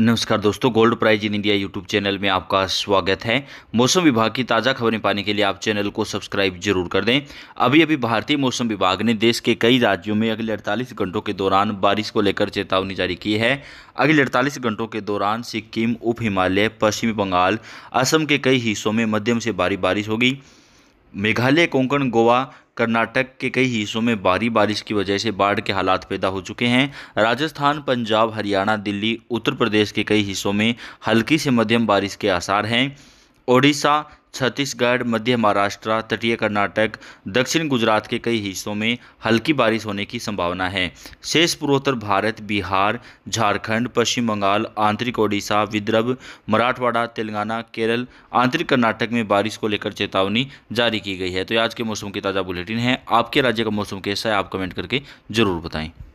नमस्कार दोस्तों gold prize in India YouTube channel में आपका स्वागत है मौसम विभाग की ताज़ा खबरें पाने के लिए आप चैनल को सब्सक्राइब जरूर कर दें अभी अभी भारतीय मौसम विभाग ने देश के कई राज्यों में अगले 48 घंटों के दौरान बारिश को लेकर चेतावनी जारी की है अगले 48 घंटों के दौरान सिक्किम उप हिमालय पश्चिमी बंगाल असम के कई हिस्सों में मध्यम से भारी बारिश होगी मेघालय कोंकण गोवा कर्नाटक के कई हिस्सों में भारी बारिश की वजह से बाढ़ के हालात पैदा हो चुके हैं राजस्थान पंजाब हरियाणा दिल्ली उत्तर प्रदेश के कई हिस्सों में हल्की से मध्यम बारिश के आसार हैं ओडिशा छत्तीसगढ़ मध्य महाराष्ट्र तटीय कर्नाटक दक्षिण गुजरात के कई हिस्सों में हल्की बारिश होने की संभावना है शेष पूर्वोत्तर भारत बिहार झारखंड पश्चिम बंगाल आंतरिक ओडिशा विदर्भ मराठवाड़ा तेलंगाना केरल आंतरिक कर्नाटक में बारिश को लेकर चेतावनी जारी की गई है तो आज के मौसम की ताज़ा बुलेटिन है आपके राज्य का मौसम कैसा है आप कमेंट करके जरूर बताएं